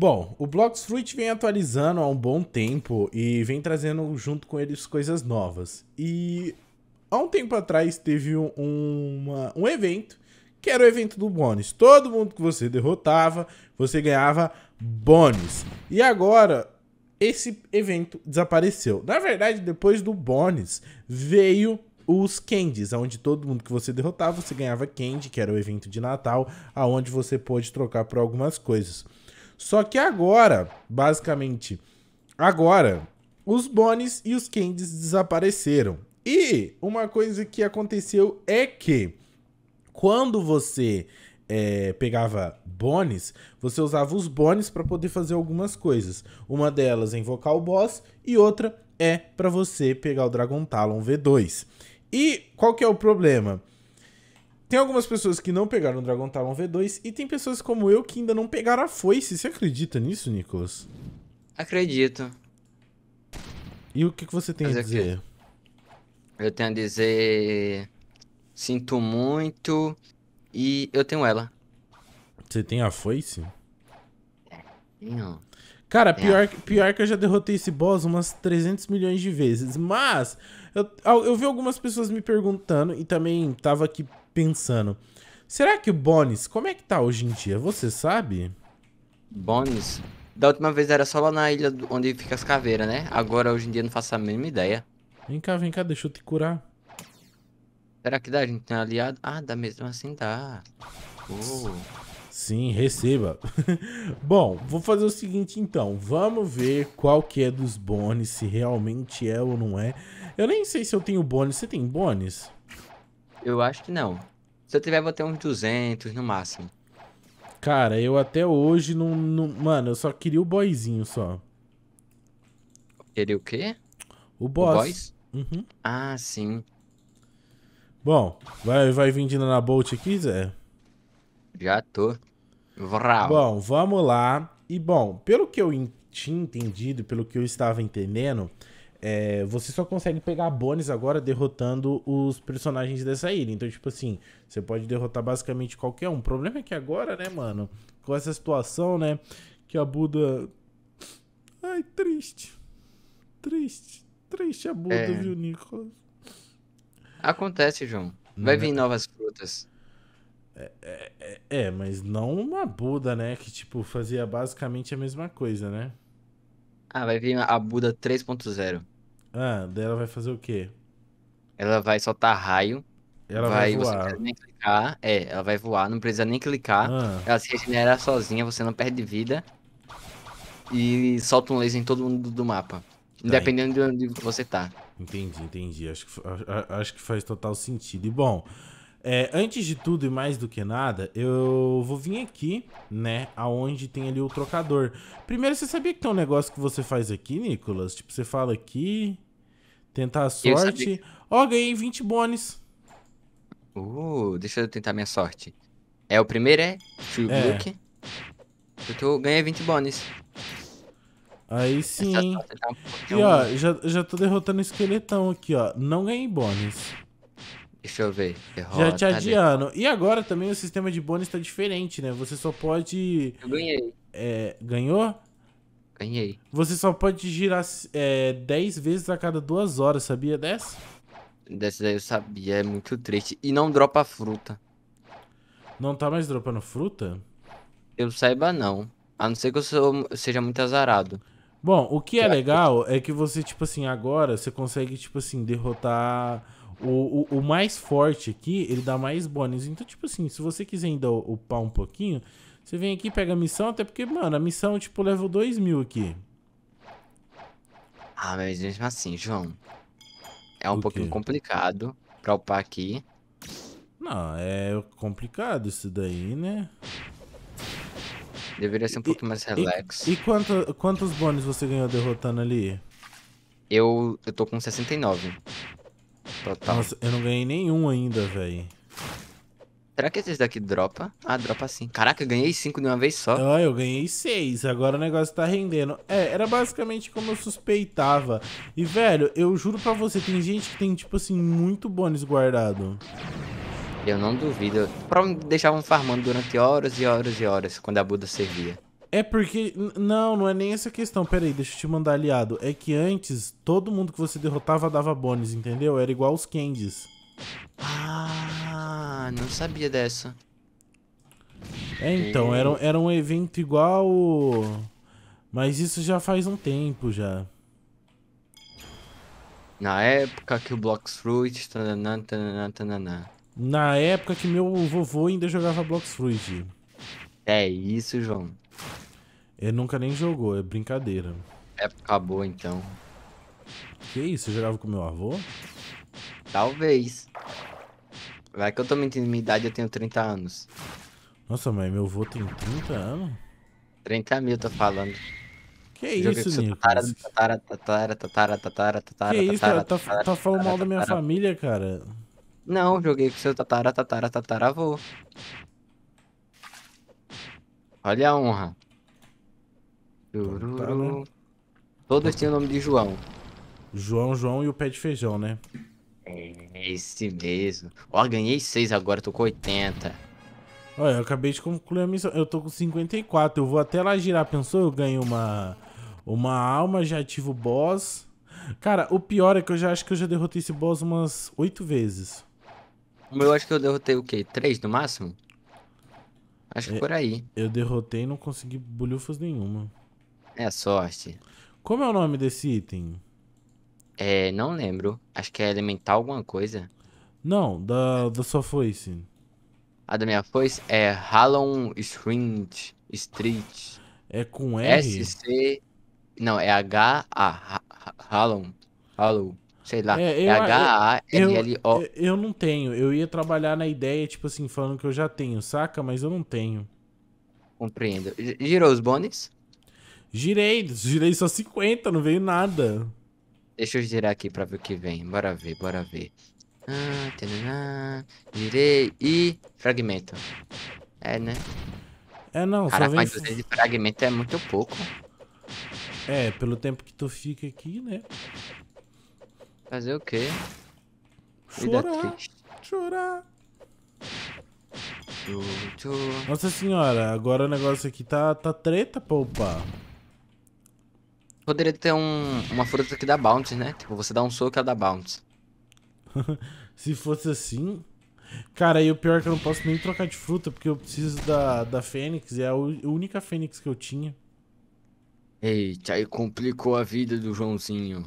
Bom, o Blocks Fruit vem atualizando há um bom tempo e vem trazendo junto com eles coisas novas. E há um tempo atrás teve um, uma, um evento, que era o evento do bônus. Todo mundo que você derrotava, você ganhava bônus. E agora, esse evento desapareceu. Na verdade, depois do bônus, veio os candies, onde todo mundo que você derrotava, você ganhava candy, que era o evento de Natal, aonde você pôde trocar por algumas coisas. Só que agora, basicamente, agora, os Bones e os Candies desapareceram. E uma coisa que aconteceu é que quando você é, pegava bones, você usava os bones para poder fazer algumas coisas. Uma delas é invocar o boss e outra é para você pegar o Dragon Talon V2. E qual que é o problema? Tem algumas pessoas que não pegaram o Dragon Talon V2 e tem pessoas como eu que ainda não pegaram a foice. Você acredita nisso, Nicolas? Acredito. E o que, que você tem Mas a é dizer? eu tenho a dizer. Sinto muito. E eu tenho ela. Você tem a foice? Tenho. Cara, é. pior, pior que eu já derrotei esse boss umas 300 milhões de vezes. Mas eu, eu vi algumas pessoas me perguntando e também tava aqui pensando. Será que o Bonis, como é que tá hoje em dia? Você sabe? Bonis? Da última vez era só lá na ilha onde fica as caveiras, né? Agora, hoje em dia, não faço a mínima ideia. Vem cá, vem cá, deixa eu te curar. Será que dá? A gente tem aliado? Ah, dá mesmo assim, dá. Oh. Sim, receba. Bom, vou fazer o seguinte então. Vamos ver qual que é dos bônus, se realmente é ou não é. Eu nem sei se eu tenho bônus. Você tem bônus? Eu acho que não. Se eu tiver, vou ter uns 200 no máximo. Cara, eu até hoje não... não... Mano, eu só queria o boyzinho só. Queria o quê? O boss. O Uhum. Ah, sim. Bom, vai, vai vendendo na Bolt aqui, Zé? Já tô. Vral. Bom, vamos lá. E bom, pelo que eu tinha entendido, pelo que eu estava entendendo, é, você só consegue pegar bônus agora derrotando os personagens dessa ilha. Então, tipo assim, você pode derrotar basicamente qualquer um. O problema é que agora, né, mano, com essa situação, né, que a Buda. Ai, triste. Triste. Triste a Buda, é... viu, Nicolas? Acontece, João. Vai é vir novas frutas. É, é, é, mas não uma Buda, né? Que, tipo, fazia basicamente a mesma coisa, né? Ah, vai vir a Buda 3.0. Ah, daí ela vai fazer o quê? Ela vai soltar raio. Ela vai, vai voar. Você nem clicar. É, ela vai voar, não precisa nem clicar. Ah. Ela se regenera sozinha, você não perde vida. E solta um laser em todo mundo do mapa. Tá, independente de onde você tá. Entendi, entendi. Acho que, acho que faz total sentido. E bom, é, antes de tudo e mais do que nada, eu vou vir aqui, né, aonde tem ali o trocador. Primeiro, você sabia que tem um negócio que você faz aqui, Nicolas? Tipo, você fala aqui, tentar a sorte. Ó, oh, ganhei 20 bônus. Uh, deixa eu tentar minha sorte. É, o primeiro é É. Eu tô, ganhei 20 bônus. Aí sim. Tá um e ó, já, já tô derrotando o esqueletão aqui, ó. Não ganhei bônus. Deixa eu ver. Derrota, Já te adiando E agora também o sistema de bônus tá diferente, né? Você só pode. Eu ganhei. É, ganhou? Ganhei. Você só pode girar é, 10 vezes a cada 2 horas, sabia dessa? Dessa daí eu sabia, é muito triste. E não dropa fruta. Não tá mais dropando fruta? Eu saiba não. A não ser que eu, sou, eu seja muito azarado. Bom, o que é legal é que você, tipo assim, agora você consegue, tipo assim, derrotar o, o, o, mais forte aqui, ele dá mais bônus. Então, tipo assim, se você quiser ainda upar um pouquinho, você vem aqui pega a missão, até porque, mano, a missão, tipo, level 2000 aqui. Ah, mas mesmo assim, João, é um o pouquinho quê? complicado pra upar aqui. Não, é complicado isso daí, né? Deveria ser um e, pouco mais relax. E, e quanto, quantos bônus você ganhou derrotando ali? Eu, eu tô com 69. Total. Nossa, eu não ganhei nenhum ainda, velho. Será que esses daqui dropa? Ah, dropa sim. Caraca, eu ganhei cinco de uma vez só. Ah, eu ganhei seis Agora o negócio tá rendendo. É, era basicamente como eu suspeitava. E, velho, eu juro pra você, tem gente que tem, tipo assim, muito bônus guardado. Eu não duvido. Provavelmente deixavam farmando durante horas e horas e horas, quando a Buda servia. É porque. Não, não é nem essa questão. Peraí, deixa eu te mandar aliado. É que antes, todo mundo que você derrotava dava bônus, entendeu? Era igual os Candies. Ah, não sabia dessa. É, então, era, era um evento igual. Mas isso já faz um tempo já. Na época que o Blocks Fruit. Na época que meu vovô ainda jogava Blocks Fruit. É isso, João. Ele nunca nem jogou, é brincadeira. É, acabou então. Que isso, você jogava com meu avô? Talvez. Vai que eu tô mentindo minha idade, eu tenho 30 anos. Nossa, mas meu avô tem 30 anos? 30 mil, tô falando. Que isso, Nico? Tatara, tatara, tatara, tatara, tatara, tatara, que isso, cara? Tá, tá falando mal da minha família, cara. Não, joguei com seu tatara, tatara, tataravô. Olha a honra. Tururu. Todos têm o nome de João. João, João e o pé de feijão, né? É, esse mesmo. Ó, ganhei 6 agora, tô com 80. Olha, eu acabei de concluir a missão. Eu tô com 54. Eu vou até lá girar. Pensou? Eu ganho uma, uma alma, já ativo o boss. Cara, o pior é que eu já acho que eu já derrotei esse boss umas 8 vezes. Eu acho que eu derrotei o quê? 3 no máximo? Acho que é, por aí. Eu derrotei e não consegui bolhufas nenhuma. É sorte. Como é o nome desse item? É, não lembro. Acho que é elemental alguma coisa. Não, da, da sua foice. A da minha foice é Hallon Street. Street. É com S? C... Não, é H-A. Hallon. Hallon. Sei lá. É, é H-A-L-L-O. Eu, eu não tenho. Eu ia trabalhar na ideia, tipo assim, falando que eu já tenho, saca? Mas eu não tenho. Compreendo. Girou os bônus? Girei, girei só 50, não veio nada. Deixa eu girar aqui pra ver o que vem. Bora ver, bora ver. Ah, tanana, girei e fragmento. É, né? É, não, Cara, só vem... mas de fragmento é muito pouco. É, pelo tempo que tu fica aqui, né? Fazer o quê? Chorar, chorar. Nossa senhora, agora o negócio aqui tá, tá treta pra upar. Poderia ter um, uma fruta que dá bounce, né? Tipo, você dá um soco e ela dá bounce. Se fosse assim. Cara, aí o pior é que eu não posso nem trocar de fruta, porque eu preciso da, da Fênix, é a única Fênix que eu tinha. Eita, aí complicou a vida do Joãozinho.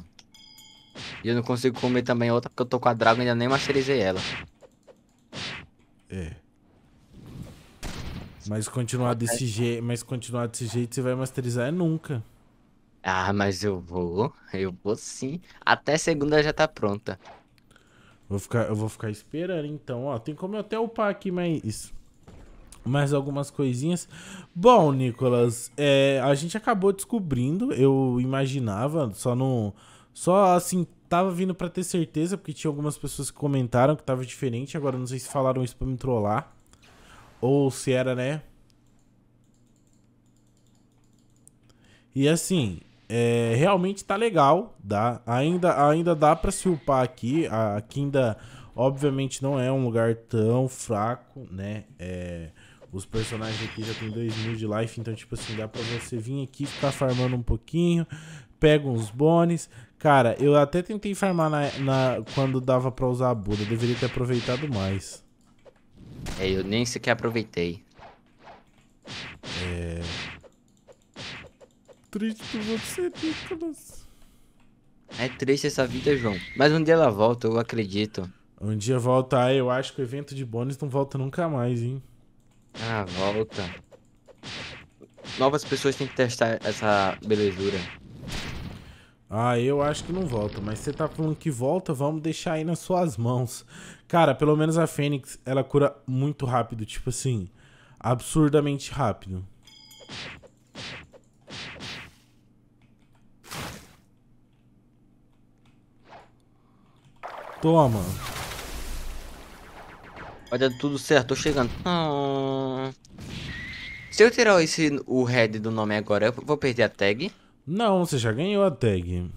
E eu não consigo comer também outra, porque eu tô com a Dragon e ainda nem masterizei ela. É. Mas continuar desse jeito, mas continuar desse jeito você vai masterizar é nunca. Ah, mas eu vou. Eu vou sim. Até segunda já tá pronta. Vou ficar, eu vou ficar esperando então. Ó, tem como eu até upar aqui mais, mais algumas coisinhas. Bom, Nicolas, é, a gente acabou descobrindo. Eu imaginava, só não. Só assim, tava vindo para ter certeza, porque tinha algumas pessoas que comentaram que tava diferente. Agora não sei se falaram isso pra me trollar. Ou se era, né? E assim, é, realmente tá legal, dá. Ainda, ainda dá para se upar aqui. A Kinda, obviamente, não é um lugar tão fraco, né? É, os personagens aqui já tem 2 mil de life, então, tipo assim, dá pra você vir aqui, ficar farmando um pouquinho, pega uns bônus. Cara, eu até tentei farmar na, na quando dava pra usar a Buda, deveria ter aproveitado mais. É, eu nem sequer aproveitei. É triste por você, Nicolas. É triste essa vida, João. Mas um dia ela volta, eu acredito. Um dia volta, ah, eu acho que o evento de bônus não volta nunca mais, hein? Ah, volta. Novas pessoas têm que testar essa belezura. Ah, eu acho que não volta, mas você tá falando que volta, vamos deixar aí nas suas mãos. Cara, pelo menos a Fênix, ela cura muito rápido, tipo assim, absurdamente rápido. Toma. Vai dar tudo certo, tô chegando. Hum... Se eu tirar esse, o head do nome agora, eu vou perder a tag? Não, você já ganhou a tag.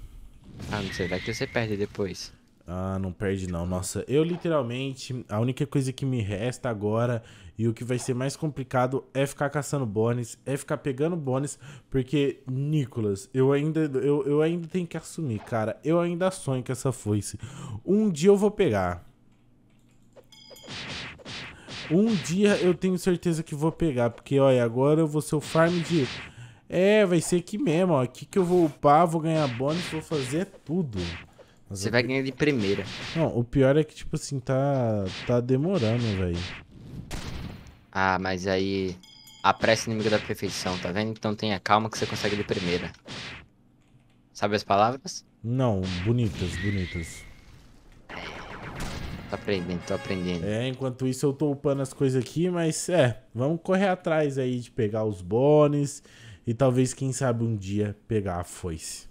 Ah, não sei, vai que você perde depois. Ah, não perde não. Nossa, eu literalmente, a única coisa que me resta agora e o que vai ser mais complicado é ficar caçando bônus, é ficar pegando bônus, porque, Nicolas, eu ainda, eu, eu ainda tenho que assumir, cara. Eu ainda sonho com essa foice. Um dia eu vou pegar. Um dia eu tenho certeza que vou pegar, porque, olha, agora eu vou ser o farm de... É, vai ser aqui mesmo, ó. Aqui que eu vou upar, vou ganhar bônus, vou fazer tudo. Mas Você vai ganhar de primeira. Não, o pior é que, tipo assim, tá, tá demorando, velho. Ah, mas aí... A pressa inimiga da perfeição, tá vendo? Então tenha calma que você consegue de primeira. Sabe as palavras? Não, bonitas, bonitas. É, tô aprendendo, tô aprendendo. É, enquanto isso eu tô upando as coisas aqui, mas é, vamos correr atrás aí de pegar os bônus e talvez, quem sabe, um dia pegar a foice.